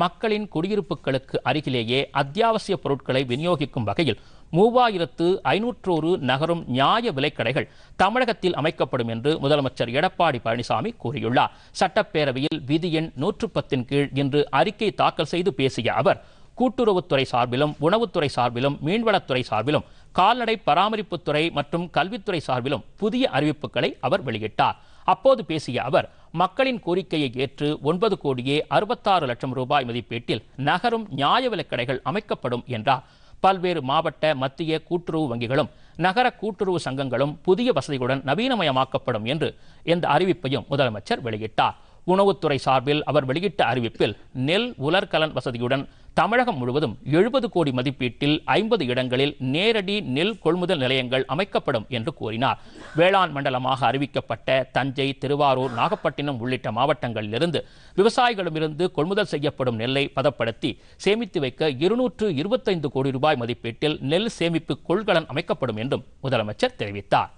மக்களின் குடியிருப்புகளுக்கு அருகிலேயே அத்தியாவசிய பொருட்களை விநியோகிக்கும் வகையில் மூவாயிரத்து ஐநூற்றோரு நகரும் நியாய விலைக்கடைகள் தமிழகத்தில் அமைக்கப்படும் என்று முதலமைச்சர் எடப்பாடி பழனிசாமி கூறியுள்ளார் சட்டப்பேரவையில் விதி எண் நூற்று பத்தின் கீழ் இன்று அறிக்கை தாக்கல் செய்து பேசிய அவர் கூட்டுறவுத்துறை சார்பிலும் உணவுத்துறை சார்பிலும் மீன்வளத்துறை சார்பிலும் கால்நடை பராமரிப்புத்துறை மற்றும் கல்வித்துறை சார்பிலும் புதிய அறிவிப்புகளை அவர் வெளியிட்டார் அப்போது பேசிய அவர் மக்களின் கோரிக்கையை ஏற்று ஒன்பது கோடியே அறுபத்தாறு லட்சம் ரூபாய் மதிப்பீட்டில் நகரும் நியாய விலைக்கடைகள் அமைக்கப்படும் என்றார் பல்வேறு மாவட்ட மத்திய கூட்டுறவு வங்கிகளும் நகர கூட்டுறவு சங்கங்களும் புதிய வசதிகளுடன் நவீனமயமாக்கப்படும் என்று இந்த அறிவிப்பையும் முதலமைச்சர் வெளியிட்டார் உணவுத்துறை சார்பில் அவர் வெளியிட்ட அறிவிப்பில் நெல் உலர்கலன் வசதியுடன் தமிழகம் முழுவதும் எழுபது கோடி மதிப்பீட்டில் ஐம்பது இடங்களில் நேரடி நெல் கொள்முதல் நிலையங்கள் அமைக்கப்படும் என்று கூறினார் வேளாண் மண்டலமாக அறிவிக்கப்பட்ட தஞ்சை திருவாரூர் நாகப்பட்டினம் உள்ளிட்ட மாவட்டங்களிலிருந்து விவசாயிகளிடமிருந்து கொள்முதல் செய்யப்படும் நெல்லை பதப்படுத்தி சேமித்து வைக்க இருநூற்று இருபத்தைந்து கோடி ரூபாய் மதிப்பீட்டில் நெல் சேமிப்பு கொள்கலன் அமைக்கப்படும் என்றும் முதலமைச்சர் தெரிவித்தார்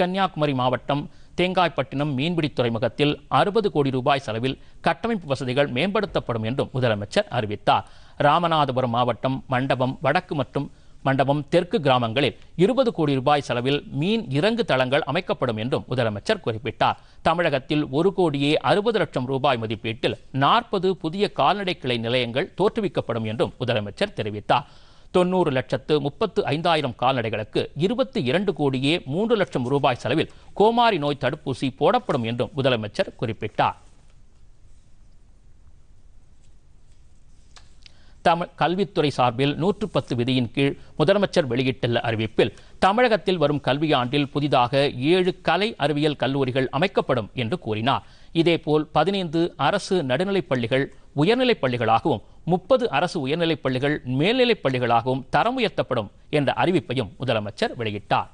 கன்னியாகுமரி மாவட்டம் தேங்காய்பட்டினம் மீன்பிடி துறைமுகத்தில் அறுபது கோடி ரூபாய் செலவில் கட்டமைப்பு வசதிகள் மேம்படுத்தப்படும் என்றும் முதலமைச்சர் அறிவித்தார் ராமநாதபுரம் மாவட்டம் மண்டபம் வடக்கு மற்றும் மண்டபம் தெற்கு கிராமங்களில் இருபது கோடி ரூபாய் செலவில் மீன் இறங்கு தளங்கள் அமைக்கப்படும் என்றும் முதலமைச்சர் குறிப்பிட்டார் தமிழகத்தில் ஒரு கோடியே அறுபது லட்சம் ரூபாய் மதிப்பீட்டில் நாற்பது புதிய கால்நடை கிளை நிலையங்கள் தோற்றுவிக்கப்படும் என்றும் முதலமைச்சர் தெரிவித்தார் தொன்னூறு லட்சத்து முப்பத்து ஐந்தாயிரம் கால்நடைகளுக்கு இருபத்தி இரண்டு கோடியே மூன்று லட்சம் ரூபாய் செலவில் கோமாரி நோய் தடுப்பூசி போடப்படும் என்றும் முதலமைச்சர் குறிப்பிட்டார் தமிழ் கல்வித்துறை சார்பில் நூற்று பத்து விதியின் கீழ் முதலமைச்சர் வெளியிட்டுள்ள அறிவிப்பில் தமிழகத்தில் வரும் கல்வியாண்டில் புதிதாக ஏழு கலை அறிவியல் கல்லூரிகள் அமைக்கப்படும் என்று கூறினார் இதேபோல் பதினைந்து அரசு நடுநிலைப் பள்ளிகள் உயர்நிலைப் பள்ளிகளாகவும் முப்பது அரசு உயர்நிலைப் பள்ளிகள் மேல்நிலைப் பள்ளிகளாகவும் தரம் உயர்த்தப்படும் என்ற அறிவிப்பையும் முதலமைச்சர் வெளியிட்டார்